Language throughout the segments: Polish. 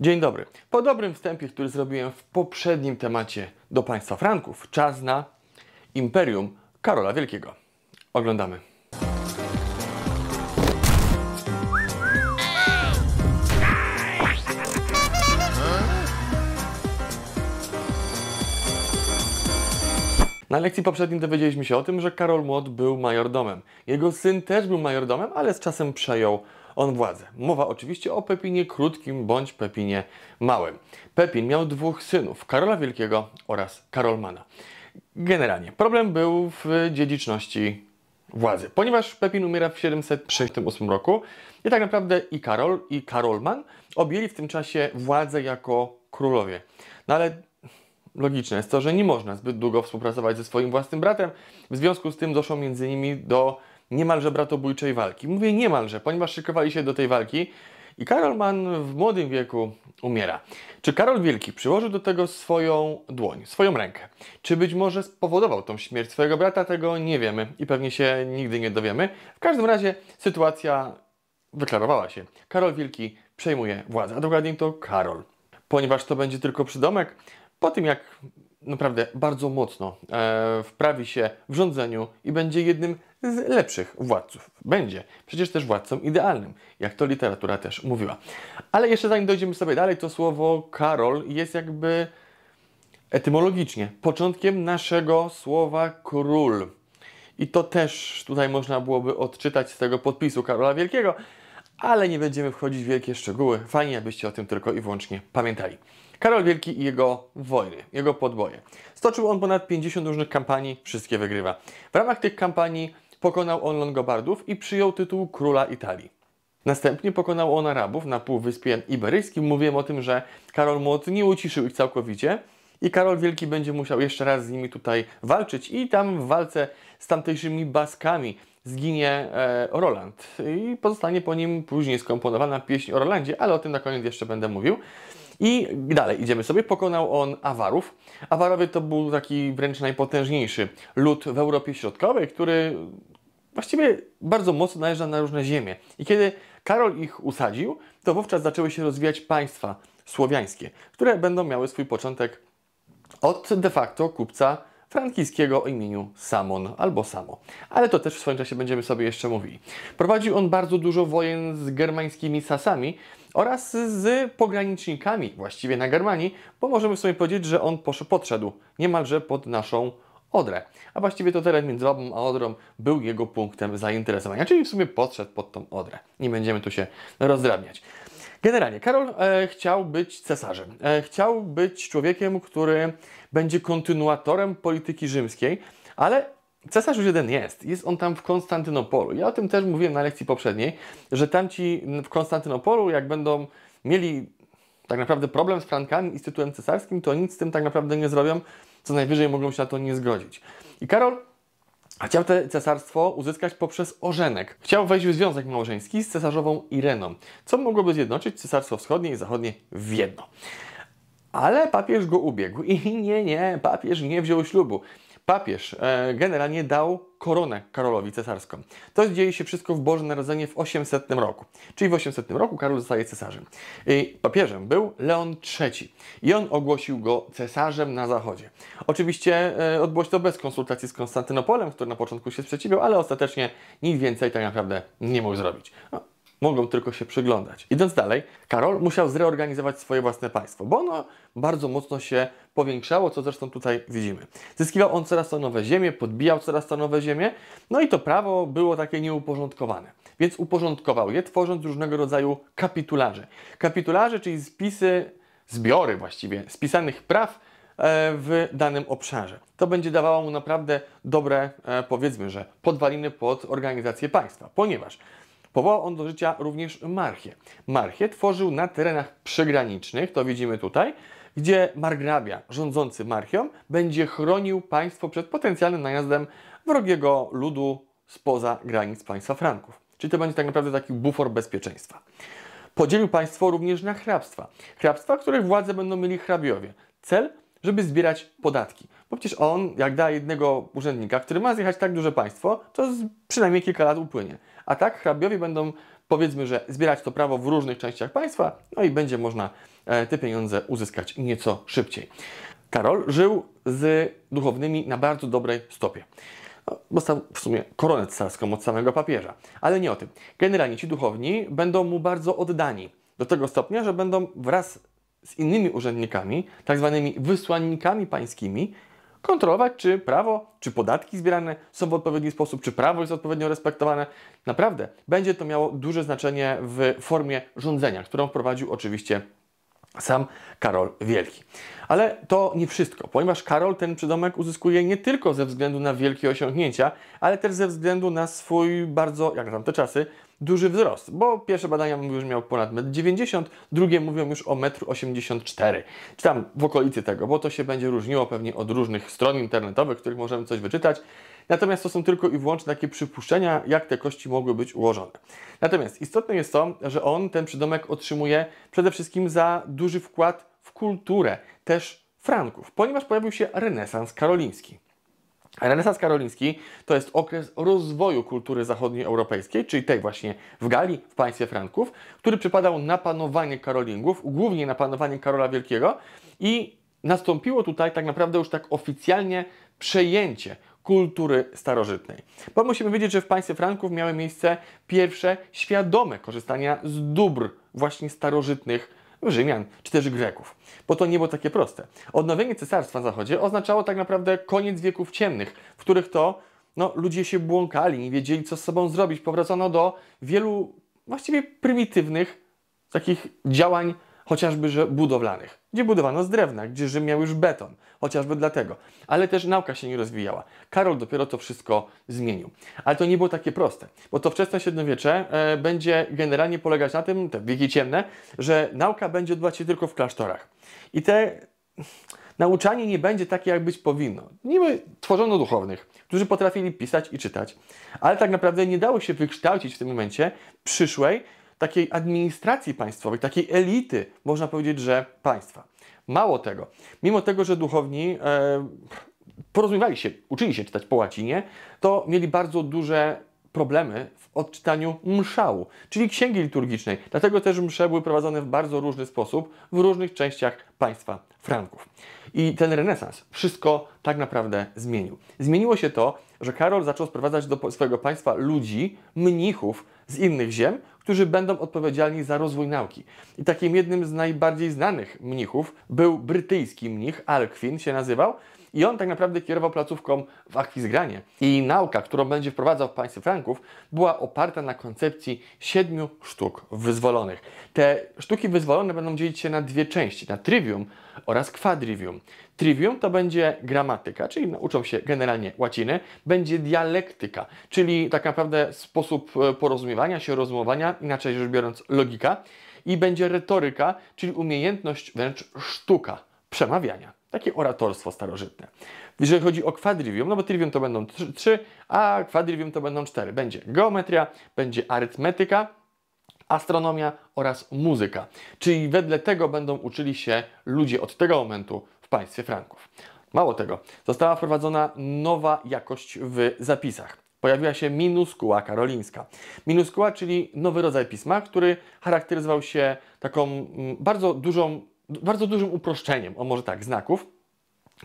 Dzień dobry. Po dobrym wstępie, który zrobiłem w poprzednim temacie do państwa Franków, czas na imperium Karola Wielkiego. Oglądamy. Na lekcji poprzedniej dowiedzieliśmy się o tym, że Karol Młot był majordomem. Jego syn też był majordomem, ale z czasem przejął on władzę. Mowa oczywiście o Pepinie Krótkim bądź Pepinie Małym. Pepin miał dwóch synów, Karola Wielkiego oraz Karolmana. Generalnie problem był w dziedziczności władzy, ponieważ Pepin umiera w 768 roku i tak naprawdę i Karol i Karolman objęli w tym czasie władzę jako królowie. No ale logiczne jest to, że nie można zbyt długo współpracować ze swoim własnym bratem. W związku z tym doszło między nimi do niemalże bratobójczej walki. Mówię niemalże, ponieważ szykowali się do tej walki i Karol Mann w młodym wieku umiera. Czy Karol Wielki przyłożył do tego swoją dłoń, swoją rękę? Czy być może spowodował tą śmierć swojego brata? Tego nie wiemy i pewnie się nigdy nie dowiemy. W każdym razie sytuacja wyklarowała się. Karol Wielki przejmuje władzę, a dokładnie to Karol. Ponieważ to będzie tylko przydomek, po tym jak naprawdę bardzo mocno e, wprawi się w rządzeniu i będzie jednym z lepszych władców. Będzie. Przecież też władcą idealnym, jak to literatura też mówiła. Ale jeszcze zanim dojdziemy sobie dalej, to słowo Karol jest jakby etymologicznie początkiem naszego słowa król. I to też tutaj można byłoby odczytać z tego podpisu Karola Wielkiego, ale nie będziemy wchodzić w wielkie szczegóły. Fajnie, abyście o tym tylko i wyłącznie pamiętali. Karol Wielki i jego wojny, jego podboje. Stoczył on ponad 50 różnych kampanii, wszystkie wygrywa. W ramach tych kampanii pokonał on Longobardów i przyjął tytuł króla Italii. Następnie pokonał on Arabów na Półwyspie Iberyjskim. Mówiłem o tym, że Karol Młot nie uciszył ich całkowicie i Karol Wielki będzie musiał jeszcze raz z nimi tutaj walczyć i tam w walce z tamtejszymi Baskami zginie e, Roland i pozostanie po nim później skomponowana pieśń o Rolandzie, ale o tym na koniec jeszcze będę mówił. I dalej idziemy sobie. Pokonał on Awarów. Awarowie to był taki wręcz najpotężniejszy lud w Europie Środkowej, który właściwie bardzo mocno należał na różne ziemie. I kiedy Karol ich usadził, to wówczas zaczęły się rozwijać państwa słowiańskie, które będą miały swój początek od de facto kupca frankijskiego o imieniu Samon albo Samo. Ale to też w swoim czasie będziemy sobie jeszcze mówili. Prowadził on bardzo dużo wojen z germańskimi Sasami oraz z pogranicznikami właściwie na Germanii, bo możemy sobie powiedzieć, że on podszedł niemalże pod naszą Odrę. A właściwie to teren między Labą a Odrą był jego punktem zainteresowania, czyli w sumie podszedł pod tą Odrę. Nie będziemy tu się rozdrabniać. Generalnie Karol e, chciał być cesarzem. E, chciał być człowiekiem, który będzie kontynuatorem polityki rzymskiej, ale cesarz już jeden jest. Jest on tam w Konstantynopolu. Ja o tym też mówiłem na lekcji poprzedniej, że tamci w Konstantynopolu, jak będą mieli tak naprawdę problem z Frankami i z tytułem cesarskim, to nic z tym tak naprawdę nie zrobią, co najwyżej mogą się na to nie zgodzić. I Karol Chciał to cesarstwo uzyskać poprzez orzenek. Chciał wejść w związek małżeński z cesarzową Ireną, co mogłoby zjednoczyć cesarstwo wschodnie i zachodnie w jedno. Ale papież go ubiegł i nie, nie, papież nie wziął ślubu papież e, generalnie dał koronę Karolowi cesarską. To dzieje się wszystko w Boże Narodzenie w 800 roku. Czyli w 800 roku Karol zostaje cesarzem. I papieżem był Leon III i on ogłosił go cesarzem na zachodzie. Oczywiście e, odbyło się to bez konsultacji z Konstantynopolem, który na początku się sprzeciwiał, ale ostatecznie nic więcej tak naprawdę nie mógł zrobić. No. Mogą tylko się przyglądać. Idąc dalej, Karol musiał zreorganizować swoje własne państwo, bo ono bardzo mocno się powiększało, co zresztą tutaj widzimy. Zyskiwał on coraz to nowe ziemie, podbijał coraz to nowe ziemie, no i to prawo było takie nieuporządkowane. Więc uporządkował je, tworząc różnego rodzaju kapitularze. Kapitularze, czyli spisy, zbiory właściwie, spisanych praw e, w danym obszarze. To będzie dawało mu naprawdę dobre, e, powiedzmy, że podwaliny pod organizację państwa, ponieważ Powołał on do życia również Marchię. Marchię tworzył na terenach przygranicznych, to widzimy tutaj, gdzie margrabia rządzący Marchią będzie chronił państwo przed potencjalnym najazdem wrogiego ludu spoza granic państwa Franków. Czyli to będzie tak naprawdę taki bufor bezpieczeństwa. Podzielił państwo również na hrabstwa. Hrabstwa, których władze będą mieli hrabiowie. Cel żeby zbierać podatki. Bo przecież on, jak da jednego urzędnika, który ma zjechać tak duże państwo, to przynajmniej kilka lat upłynie. A tak hrabiowie będą, powiedzmy, że zbierać to prawo w różnych częściach państwa, no i będzie można e, te pieniądze uzyskać nieco szybciej. Karol żył z duchownymi na bardzo dobrej stopie. No, dostał w sumie koronę cesarską od samego papieża. Ale nie o tym. Generalnie ci duchowni będą mu bardzo oddani. Do tego stopnia, że będą wraz z innymi urzędnikami, tak zwanymi wysłannikami pańskimi, kontrolować, czy prawo, czy podatki zbierane są w odpowiedni sposób, czy prawo jest odpowiednio respektowane. Naprawdę, będzie to miało duże znaczenie w formie rządzenia, którą wprowadził oczywiście sam Karol Wielki. Ale to nie wszystko, ponieważ Karol ten przydomek uzyskuje nie tylko ze względu na wielkie osiągnięcia, ale też ze względu na swój bardzo, jak na tamte czasy, duży wzrost, bo pierwsze badania mówią, że miał ponad 1,90 m, drugie mówią już o 1,84 m, czy tam w okolicy tego, bo to się będzie różniło pewnie od różnych stron internetowych, w których możemy coś wyczytać. Natomiast to są tylko i wyłącznie takie przypuszczenia, jak te kości mogły być ułożone. Natomiast istotne jest to, że on ten przydomek otrzymuje przede wszystkim za duży wkład w kulturę, też Franków, ponieważ pojawił się renesans karoliński. Renesans karoliński to jest okres rozwoju kultury zachodniej europejskiej, czyli tej właśnie w Galii, w państwie Franków, który przypadał na panowanie Karolingów, głównie na panowanie Karola Wielkiego i nastąpiło tutaj tak naprawdę już tak oficjalnie przejęcie kultury starożytnej. Bo musimy wiedzieć, że w państwie Franków miały miejsce pierwsze świadome korzystania z dóbr właśnie starożytnych Rzymian czy też Greków. Bo to nie było takie proste. Odnowienie cesarstwa na zachodzie oznaczało tak naprawdę koniec wieków ciemnych, w których to no, ludzie się błąkali, nie wiedzieli co z sobą zrobić. Powracano do wielu właściwie prymitywnych takich działań chociażby że budowlanych, gdzie budowano z drewna, gdzie Rzym miał już beton, chociażby dlatego. Ale też nauka się nie rozwijała. Karol dopiero to wszystko zmienił. Ale to nie było takie proste, bo to wczesne średniowiecze e, będzie generalnie polegać na tym, te wieki ciemne, że nauka będzie odbywać się tylko w klasztorach. I te nauczanie nie będzie takie, jak być powinno. Niby tworzono duchownych, którzy potrafili pisać i czytać, ale tak naprawdę nie dało się wykształcić w tym momencie przyszłej takiej administracji państwowej, takiej elity, można powiedzieć, że państwa. Mało tego, mimo tego, że duchowni e, porozumiewali się, uczyli się czytać po łacinie, to mieli bardzo duże problemy w odczytaniu mszału, czyli księgi liturgicznej. Dlatego też msze były prowadzone w bardzo różny sposób w różnych częściach państwa Franków. I ten renesans wszystko tak naprawdę zmienił. Zmieniło się to, że Karol zaczął sprowadzać do swojego państwa ludzi, mnichów z innych ziem, którzy będą odpowiedzialni za rozwój nauki. I takim jednym z najbardziej znanych mnichów był brytyjski mnich, Alkwin się nazywał, i on tak naprawdę kierował placówką w Akwizgranie. I nauka, którą będzie wprowadzał w państwie Franków, była oparta na koncepcji siedmiu sztuk wyzwolonych. Te sztuki wyzwolone będą dzielić się na dwie części, na trivium oraz kwadrivium. Trivium to będzie gramatyka, czyli nauczą się generalnie łaciny, będzie dialektyka, czyli tak naprawdę sposób e, porozumiewania się, rozumowania, inaczej rzecz biorąc logika i będzie retoryka, czyli umiejętność, wręcz sztuka przemawiania. Takie oratorstwo starożytne. Jeżeli chodzi o kwadrywium, no bo trywium to będą trzy, a kwadrywium to będą cztery. Będzie geometria, będzie arytmetyka, astronomia oraz muzyka. Czyli wedle tego będą uczyli się ludzie od tego momentu w państwie Franków. Mało tego, została wprowadzona nowa jakość w zapisach. Pojawiła się minuskuła karolińska. Minuskuła, czyli nowy rodzaj pisma, który charakteryzował się taką mm, bardzo dużą bardzo dużym uproszczeniem, o może tak, znaków.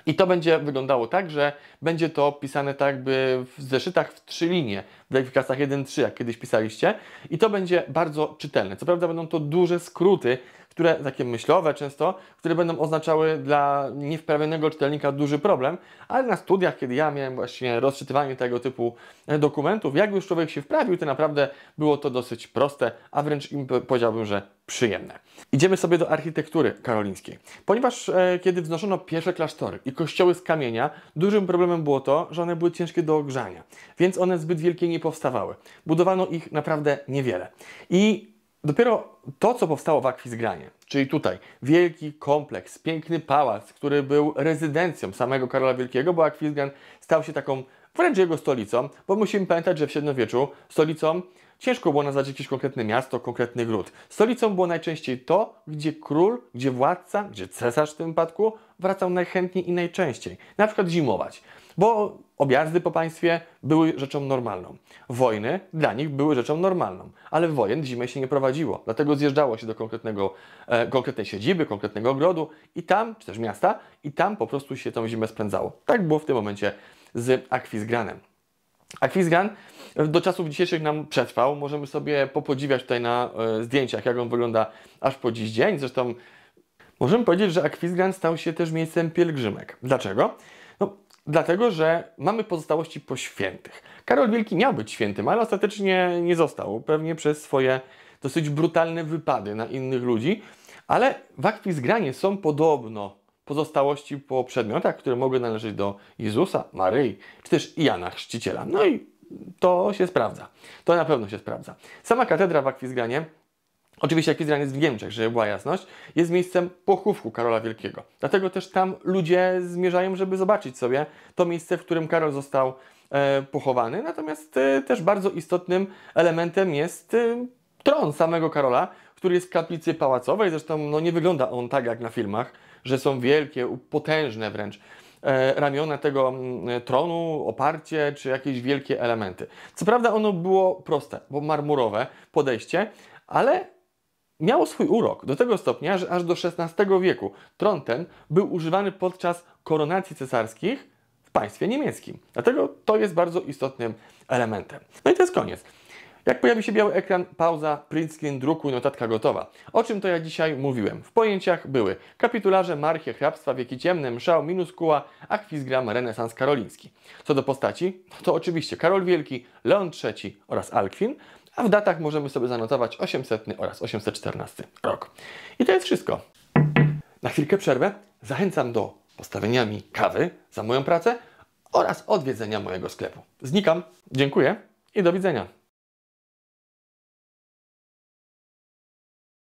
I to będzie wyglądało tak, że będzie to pisane tak jakby w zeszytach w trzy linie, w klasach 1-3, jak kiedyś pisaliście. I to będzie bardzo czytelne. Co prawda będą to duże skróty, które takie myślowe często, które będą oznaczały dla niewprawionego czytelnika duży problem, ale na studiach, kiedy ja miałem właśnie rozczytywanie tego typu e, dokumentów, jak już człowiek się wprawił, to naprawdę było to dosyć proste, a wręcz im powiedziałbym, że przyjemne. Idziemy sobie do architektury karolińskiej. Ponieważ e, kiedy wznoszono pierwsze klasztory i kościoły z kamienia, dużym problemem było to, że one były ciężkie do ogrzania, więc one zbyt wielkie nie powstawały. Budowano ich naprawdę niewiele. I dopiero to, co powstało w Akwizgranie, czyli tutaj wielki kompleks, piękny pałac, który był rezydencją samego Karola Wielkiego, bo Akwizgran stał się taką wręcz jego stolicą, bo musimy pamiętać, że w średniowieczu stolicą Ciężko było nazwać jakieś konkretne miasto, konkretny gród. Stolicą było najczęściej to, gdzie król, gdzie władca, gdzie cesarz w tym wypadku wracał najchętniej i najczęściej. Na przykład zimować, bo objazdy po państwie były rzeczą normalną. Wojny dla nich były rzeczą normalną, ale wojen zimę się nie prowadziło, dlatego zjeżdżało się do konkretnego, e, konkretnej siedziby, konkretnego ogrodu i tam, czy też miasta, i tam po prostu się tą zimę spędzało. Tak było w tym momencie z Akwizgranem. Akwizgran do czasów dzisiejszych nam przetrwał. Możemy sobie popodziwiać tutaj na e, zdjęciach, jak on wygląda aż po dziś dzień. Zresztą możemy powiedzieć, że Akwizgan stał się też miejscem pielgrzymek. Dlaczego? No, dlatego, że mamy pozostałości po świętych. Karol Wielki miał być świętym, ale ostatecznie nie został. Pewnie przez swoje dosyć brutalne wypady na innych ludzi. Ale w Akwizgranie są podobno pozostałości po przedmiotach, które mogły należeć do Jezusa, Maryi czy też Jana Chrzciciela. No i to się sprawdza. To na pewno się sprawdza. Sama katedra w Akwizgranie, Oczywiście Akwizgan jest w Niemczech, żeby była jasność, jest miejscem pochówku Karola Wielkiego. Dlatego też tam ludzie zmierzają, żeby zobaczyć sobie to miejsce, w którym Karol został e, pochowany. Natomiast e, też bardzo istotnym elementem jest e, tron samego Karola, który jest w kaplicy pałacowej. Zresztą no, nie wygląda on tak jak na filmach, że są wielkie, potężne wręcz E, ramiona tego mm, tronu, oparcie czy jakieś wielkie elementy. Co prawda ono było proste, bo marmurowe podejście, ale miało swój urok do tego stopnia, że aż do XVI wieku tron ten był używany podczas koronacji cesarskich w państwie niemieckim. Dlatego to jest bardzo istotnym elementem. No i to jest koniec. Jak pojawi się biały ekran, pauza, print screen, druku, notatka gotowa. O czym to ja dzisiaj mówiłem? W pojęciach były kapitularze, marchie, hrabstwa, wieki ciemne, mszał, minuskuła, akwizgram, renesans karoliński. Co do postaci, to oczywiście Karol Wielki, Leon III oraz Alkwin, a w datach możemy sobie zanotować 800 oraz 814 rok. I to jest wszystko. Na chwilkę przerwę zachęcam do postawienia mi kawy za moją pracę oraz odwiedzenia mojego sklepu. Znikam, dziękuję i do widzenia.